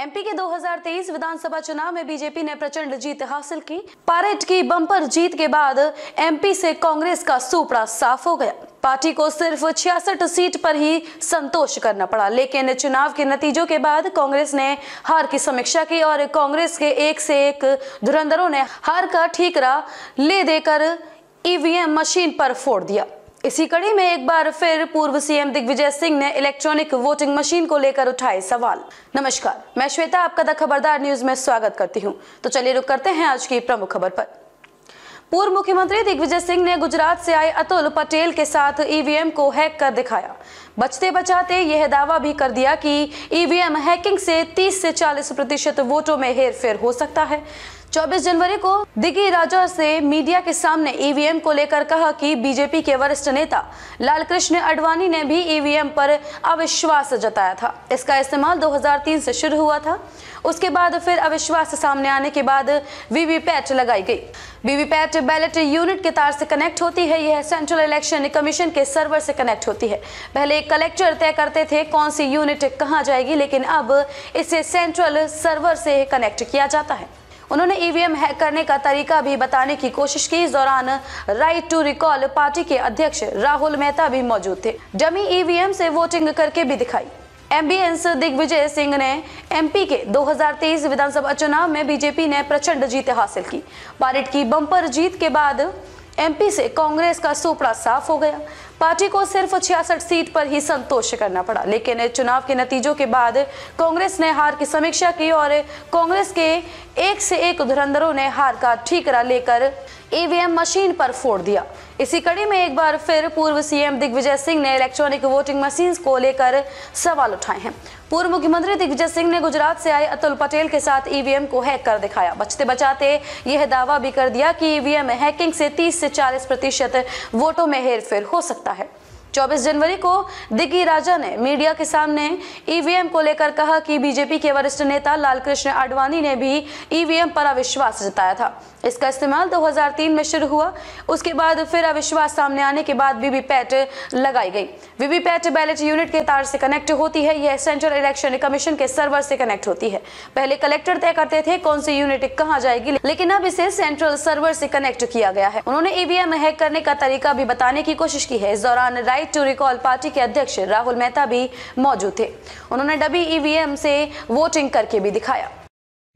MP के 2023 विधानसभा चुनाव में बीजेपी ने प्रचंड जीत हासिल की पारेट की बम्पर जीत के बाद एमपी से कांग्रेस का सुपड़ा साफ हो गया पार्टी को सिर्फ छियासठ सीट पर ही संतोष करना पड़ा लेकिन चुनाव के नतीजों के बाद कांग्रेस ने हार की समीक्षा की और कांग्रेस के एक से एक धुरंधरों ने हार का ठीकरा ले देकर ईवीएम मशीन पर फोड़ दिया इसी कड़ी में एक बार फिर पूर्व सीएम दिग्विजय सिंह ने इलेक्ट्रॉनिक वोटिंग मशीन को लेकर उठाए सवाल नमस्कार मैं श्वेता आपका द खबरदार न्यूज में स्वागत करती हूं तो चलिए रुक करते हैं आज की प्रमुख खबर पर पूर्व मुख्यमंत्री दिग्विजय सिंह ने गुजरात से आए अतुल पटेल के साथ ईवीएम को हैक कर दिखाया बचते बचाते यह दावा भी कर दिया कि ईवीएम हैकिंग से 30 से 40 प्रतिशत वोटों में हेरफेर हो सकता है 24 जनवरी को दिग्गी राजा से मीडिया के सामने ईवीएम को लेकर कहा कि बीजेपी के वरिष्ठ नेता लालकृष्ण अडवाणी ने भी ईवीएम पर अविश्वास जताया था इसका इस्तेमाल 2003 से शुरू हुआ था उसके बाद फिर अविश्वास सामने आने के बाद वीवीपैट लगाई गई वीवीपैट बैलेट यूनिट के तार से कनेक्ट होती है यह सेंट्रल इलेक्शन कमीशन के सर्वर से कनेक्ट होती है पहले कलेक्टर तय करते थे कौन सी यूनिट कहाँ जाएगी लेकिन अब इसे सेंट्रल सर्वर से कनेक्ट किया जाता है उन्होंने ईवीएम हैक करने का तरीका भी बताने की कोशिश की इस दौरान राइट टू रिकॉल पार्टी के अध्यक्ष राहुल मेहता भी मौजूद थे जमी ईवीएम से वोटिंग करके भी दिखाई एम्बियंस दिग्विजय सिंह ने एमपी के 2023 विधानसभा चुनाव में बीजेपी ने प्रचंड जीत हासिल की पारिट की बंपर जीत के बाद एमपी से कांग्रेस का सुपड़ा साफ हो गया पार्टी को सिर्फ छियासठ सीट पर ही संतोष करना पड़ा लेकिन चुनाव के नतीजों के बाद कांग्रेस ने हार की समीक्षा की और कांग्रेस के एक से एक धुरंधरों ने हार का ठीकरा लेकर ईवीएम e मशीन पर फोड़ दिया इसी कड़ी में एक बार फिर पूर्व सीएम दिग्विजय सिंह ने इलेक्ट्रॉनिक वोटिंग मशीन को लेकर सवाल उठाए हैं पूर्व मुख्यमंत्री दिग्विजय सिंह ने गुजरात से आए अतुल पटेल के साथ ईवीएम e को हैक कर दिखाया बचते बचाते यह दावा भी कर दिया कि ईवीएम e हैकिंग से 30 से 40 प्रतिशत वोटों में हेरफेर हो सकता है 24 जनवरी को दिग्गी राजा ने मीडिया के सामने ईवीएम को लेकर कहा कि बीजेपी के वरिष्ठ नेता लालकृष्ण आडवाणी ने भी ईवीएम पर अविश्वास जताया था इसका इस्तेमाल 2003 में शुरू हुआ उसके बाद फिर अविश्वास सामने आने के बाद वीवीपैट लगाई गई वीवीपैट बैलेट यूनिट के तार से कनेक्ट होती है यह सेंट्रल इलेक्शन कमीशन के सर्वर से कनेक्ट होती है पहले कलेक्टर तय करते थे कौन सी यूनिट कहाँ जाएगी लेकिन अब इसे सेंट्रल सर्वर से कनेक्ट किया गया है उन्होंने ईवीएम हैक करने का तरीका भी बताने की कोशिश की है इस दौरान राय राइट टू रिकॉल पार्टी के अध्यक्ष राहुल मेहता भी मौजूद थे उन्होंने डबी ईवीएम से वोटिंग करके भी दिखाया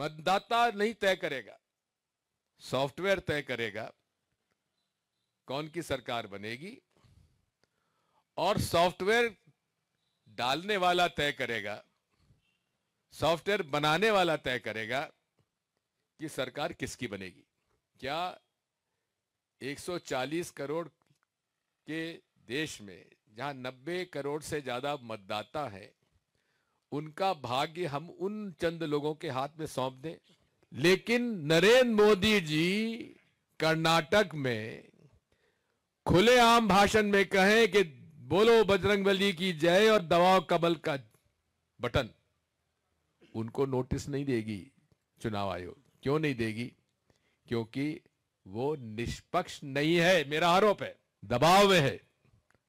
मतदाता नहीं तय करेगा सॉफ्टवेयर तय करेगा कौन की सरकार बनेगी और सॉफ्टवेयर डालने वाला तय करेगा सॉफ्टवेयर बनाने वाला तय करेगा कि सरकार किसकी बनेगी क्या 140 करोड़ के देश में जहां 90 करोड़ से ज़्यादा मतदाता है उनका भाग्य हम उन चंद लोगों के हाथ में सौंप दें लेकिन नरेंद्र मोदी जी कर्नाटक में खुलेआम भाषण में कहें कि बोलो बजरंग बली की जय और दबाव कमल का बटन उनको नोटिस नहीं देगी चुनाव आयोग क्यों नहीं देगी क्योंकि वो निष्पक्ष नहीं है मेरा आरोप है दबाव में है